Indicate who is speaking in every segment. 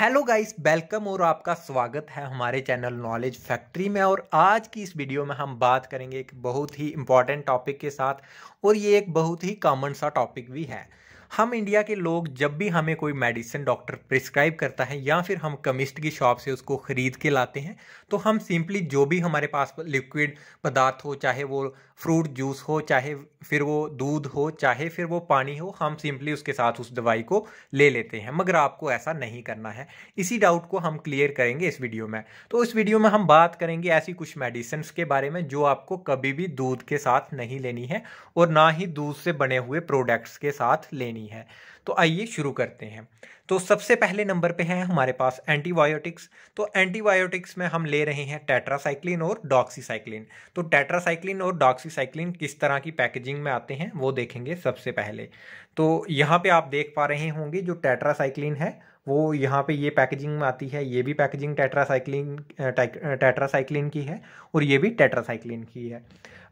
Speaker 1: hello guys welcome और आपका स्वागत है हमारे चैनल नॉलेज फैक्ट्री में और आज की इस वीडियो में हम बात करेंगे एक बहुत ही इम्पॉर्टेंट टॉपिक के साथ और ये एक बहुत ही कॉमन सा टॉपिक भी है हम इंडिया के लोग जब भी हमें कोई मेडिसिन डॉक्टर प्रिस्क्राइब करता है या फिर हम कमिस्ट की शॉप से उसको ख़रीद के लाते हैं तो हम सिंपली जो भी हमारे पास लिक्विड पदार्थ हो चाहे वो फ्रूट जूस हो चाहे फिर वो दूध हो चाहे फिर वो पानी हो हम सिंपली उसके साथ उस दवाई को ले लेते हैं मगर आपको ऐसा नहीं करना है इसी डाउट को हम क्लियर करेंगे इस वीडियो में तो इस वीडियो में हम बात करेंगे ऐसी कुछ मेडिसिन के बारे में जो आपको कभी भी दूध के साथ नहीं लेनी है और ना ही दूध से बने हुए प्रोडक्ट्स के साथ लेनी करनी है तो आइए शुरू करते हैं तो सबसे पहले नंबर पे है हमारे पास एंटीबायोटिक्स तो एंटीबायोटिक्स में हम ले रहे हैं टेट्रासाइक्लिन और डॉक्सीसाइक्लिन तो टेट्रासाइक्लिन और डॉक्सीसाइक्लिन किस तरह की पैकेजिंग में आते हैं वो देखेंगे सबसे पहले तो यहाँ पे आप देख पा रहे होंगे जो टेट्रासाइक्लिन है वो यहाँ पे ये पैकेजिंग में आती है ये भी पैकेजिंग टेट्रासाइक्लिन टेट्रासाइक्लिन की है और ये भी टेट्रासाइक्लिन की है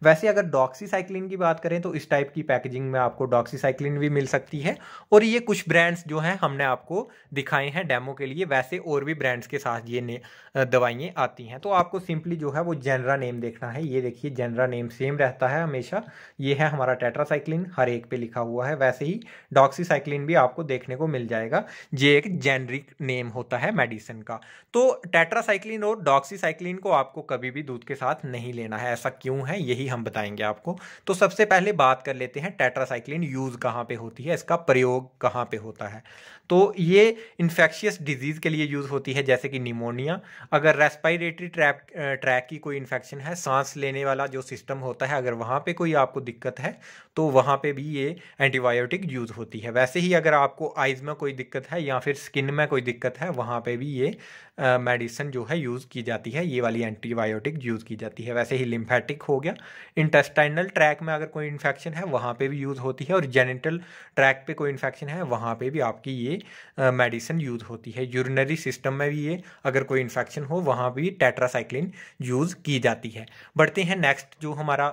Speaker 1: वैसे अगर डॉक्सीसाइक्लिन की बात करें तो इस टाइप की पैकेजिंग में आपको डॉक्सीसाइक्लिन भी मिल सकती है और और ये कुछ ब्रांड्स जो हैं हमने आपको दिखाए हैं डेमो के लिए वैसे और भी ब्रांड्स के साथ ये दवाइयाँ आती हैं तो आपको सिंपली जो है वो जनरा नेम देखना है ये देखिए जनरा नेम सेम रहता है हमेशा ये है हमारा टेट्रासाइक्लिन हर एक पे लिखा हुआ है वैसे ही डॉक्सीसाइक्लिन भी आपको देखने को मिल जाएगा ये एक जेनरिक नेम होता है मेडिसिन का तो टेट्रासाइक्लिन और डॉक्सीसाइक्लिन को आपको कभी भी दूध के साथ नहीं लेना है ऐसा क्यों है यही हम बताएंगे आपको तो सबसे पहले बात कर लेते हैं टेट्रासाइक्लिन यूज़ कहाँ पर होती है इसका प्रयोग कहाँ पे होता है तो ये इन्फेक्शियस डिजीज़ के लिए यूज़ होती है जैसे कि निमोनिया अगर रेस्पायरेटरी ट्रैप ट्रैक की कोई इन्फेक्शन है सांस लेने वाला जो सिस्टम होता है अगर वहाँ पे कोई आपको दिक्कत है तो वहाँ पे भी ये एंटीबायोटिक यूज़ होती है वैसे ही अगर आपको आइज़ में कोई दिक्कत है या फिर स्किन में कोई दिक्कत है वहाँ पर भी ये मेडिसिन जो है यूज़ की जाती है ये वाली एंटीबायोटिक यूज़ की जाती है वैसे ही लिम्फेटिक हो गया इंटेस्टाइनल ट्रैक में अगर कोई इन्फेक्शन है वहाँ पर भी यूज़ होती है और जेनिटल ट्रैक पर कोई इन्फेक्शन इन्फेक्शन है वहाँ पे भी आपकी ये मेडिसिन यूज़ होती है यूरिनरी सिस्टम में भी ये अगर कोई इन्फेक्शन हो वहाँ भी टेट्रासाइक्लिन यूज़ की जाती है बढ़ते हैं नेक्स्ट जो हमारा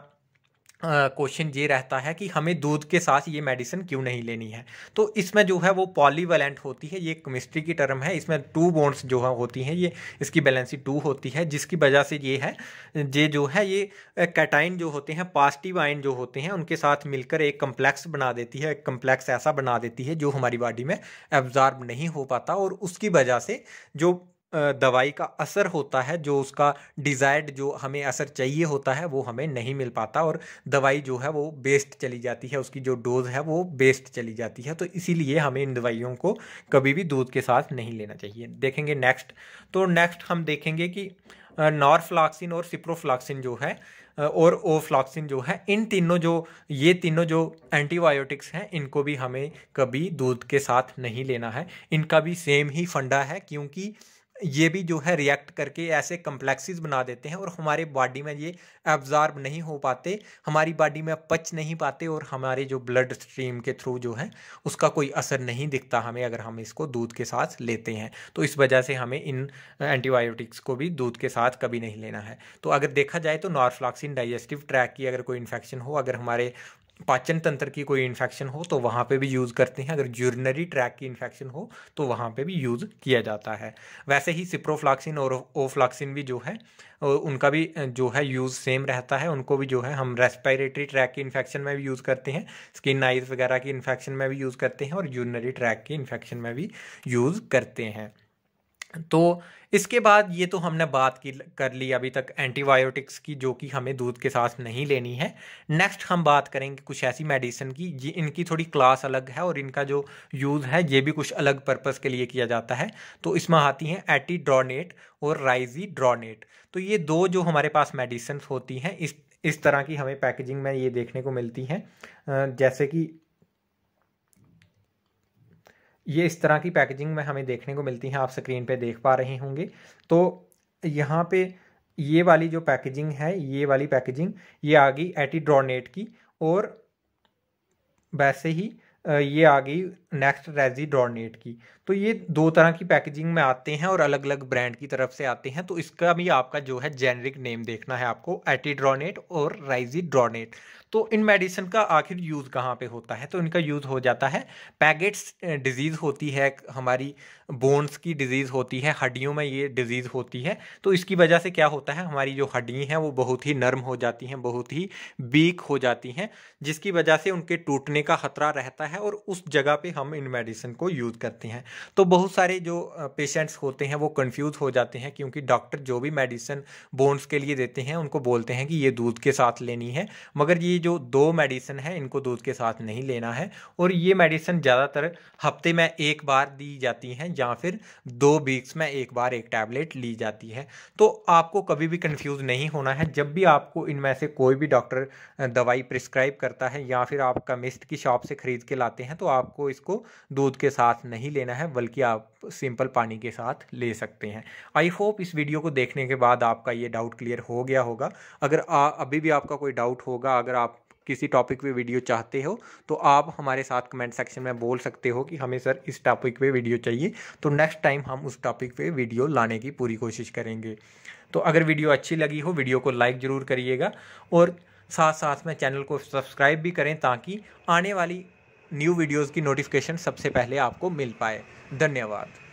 Speaker 1: क्वेश्चन ये रहता है कि हमें दूध के साथ ये मेडिसिन क्यों नहीं लेनी है तो इसमें जो है वो पॉलीवेलेंट होती है ये केमिस्ट्री की टर्म है इसमें टू बोन्स जो है होती हैं ये इसकी बैलेंसी टू होती है जिसकी वजह से ये है ये जो है ये कैटाइन जो होते हैं पॉजिटिव आइन जो होते हैं उनके साथ मिलकर एक कम्प्लेक्स बना देती है एक कम्प्लेक्स ऐसा बना देती है जो हमारी बॉडी में एब्जॉर्ब नहीं हो पाता और उसकी वजह से जो दवाई का असर होता है जो उसका डिज़ायर्ड जो हमें असर चाहिए होता है वो हमें नहीं मिल पाता और दवाई जो है वो बेस्ट चली जाती है उसकी जो डोज़ है वो बेस्ट चली जाती है तो इसीलिए हमें इन दवाइयों को कभी भी दूध के साथ नहीं लेना चाहिए देखेंगे नेक्स्ट तो नेक्स्ट हम देखेंगे कि नॉर्फ्लॉक्सिन और सिप्रोफ्लाक्सिन जो है और ओफ्लाक्सिन जो है इन तीनों जो ये तीनों जो एंटीबायोटिक्स हैं इनको भी हमें कभी दूध के साथ नहीं लेना है इनका भी सेम ही फंडा है क्योंकि ये भी जो है रिएक्ट करके ऐसे कम्प्लेक्सेस बना देते हैं और हमारे बॉडी में ये एब्जॉर्ब नहीं हो पाते हमारी बॉडी में पच नहीं पाते और हमारे जो ब्लड स्ट्रीम के थ्रू जो है उसका कोई असर नहीं दिखता हमें अगर हम इसको दूध के साथ लेते हैं तो इस वजह से हमें इन एंटीबायोटिक्स को भी दूध के साथ कभी नहीं लेना है तो अगर देखा जाए तो नॉर्फ्लाक्सिन डाइजेस्टिव ट्रैक की अगर कोई इन्फेक्शन हो अगर हमारे पाचन तंत्र की कोई इन्फेक्शन हो तो वहाँ पे भी यूज़ करते हैं अगर जूरनरी ट्रैक की इन्फेक्शन हो तो वहाँ पे भी यूज़ किया जाता है वैसे ही सिप्रोफ्लाक्सिन और ओफ्लाक्सिन भी जो है उनका भी जो है यूज़ सेम रहता है उनको भी जो है हम रेस्पिरेटरी ट्रैक की इन्फेक्शन में भी यूज़ करते हैं स्किन आइज वगैरह की इन्फेक्शन में भी यूज़ करते हैं और जूरनरी ट्रैक की इन्फेक्शन में भी यूज़ करते हैं तो इसके बाद ये तो हमने बात की कर ली अभी तक एंटीबायोटिक्स की जो कि हमें दूध के साथ नहीं लेनी है नेक्स्ट हम बात करेंगे कुछ ऐसी मेडिसिन की ये इनकी थोड़ी क्लास अलग है और इनका जो यूज़ है ये भी कुछ अलग पर्पस के लिए किया जाता है तो इसमें आती हैं एटी ड्रॉनेट और राइजी ड्रॉनेट तो ये दो जो हमारे पास मेडिसिन होती हैं इस इस तरह की हमें पैकेजिंग में ये देखने को मिलती हैं जैसे कि ये इस तरह की पैकेजिंग में हमें देखने को मिलती हैं आप स्क्रीन पे देख पा रहे होंगे तो यहाँ पे ये वाली जो पैकेजिंग है ये वाली पैकेजिंग ये आ गई एटीड्रोनेट की और वैसे ही ये आ गई नेक्स्ट रेजी डॉर्नेट की तो ये दो तरह की पैकेजिंग में आते हैं और अलग अलग ब्रांड की तरफ से आते हैं तो इसका भी आपका जो है जेनरिक नेम देखना है आपको एटीड्रोनेट और राइजी ड्रोनेट तो इन मेडिसिन का आखिर यूज़ कहाँ पे होता है तो इनका यूज़ हो जाता है पैगेट्स डिजीज़ होती है हमारी बोन्स की डिजीज़ होती है हड्डियों में ये डिजीज़ होती है तो इसकी वजह से क्या होता है हमारी जो हड्डी हैं वो बहुत ही नर्म हो जाती हैं बहुत ही वीक हो जाती हैं जिसकी वजह से उनके टूटने का ख़तरा रहता है और उस जगह पर हम इन मेडिसिन को यूज़ करते हैं तो बहुत सारे जो पेशेंट्स होते हैं वो कन्फ्यूज़ हो जाते हैं क्योंकि डॉक्टर जो भी मेडिसिन बोन्स के लिए देते हैं उनको बोलते हैं कि ये दूध के साथ लेनी है मगर ये जो दो मेडिसिन है इनको दूध के साथ नहीं लेना है और ये मेडिसिन ज़्यादातर हफ्ते में एक बार दी जाती हैं या फिर दो वीक्स में एक बार एक टैबलेट ली जाती है तो आपको कभी भी कन्फ्यूज़ नहीं होना है जब भी आपको इनमें से कोई भी डॉक्टर दवाई प्रिस्क्राइब करता है या फिर आप कमिस्ट की शॉप से ख़रीद के लाते हैं तो आपको इसको दूध के साथ नहीं लेना है बल्कि आप सिंपल पानी के साथ ले सकते हैं आई होप इस वीडियो को देखने के बाद आपका ये डाउट क्लियर हो गया होगा अगर आ, अभी भी आपका कोई डाउट होगा अगर आप किसी टॉपिक पे वीडियो चाहते हो तो आप हमारे साथ कमेंट सेक्शन में बोल सकते हो कि हमें सर इस टॉपिक पे वीडियो चाहिए तो नेक्स्ट टाइम हम उस टॉपिक पे वीडियो लाने की पूरी कोशिश करेंगे तो अगर वीडियो अच्छी लगी हो वीडियो को लाइक ज़रूर करिएगा और साथ साथ में चैनल को सब्सक्राइब भी करें ताकि आने वाली न्यू वीडियोज़ की नोटिफिकेशन सबसे पहले आपको मिल पाए धन्यवाद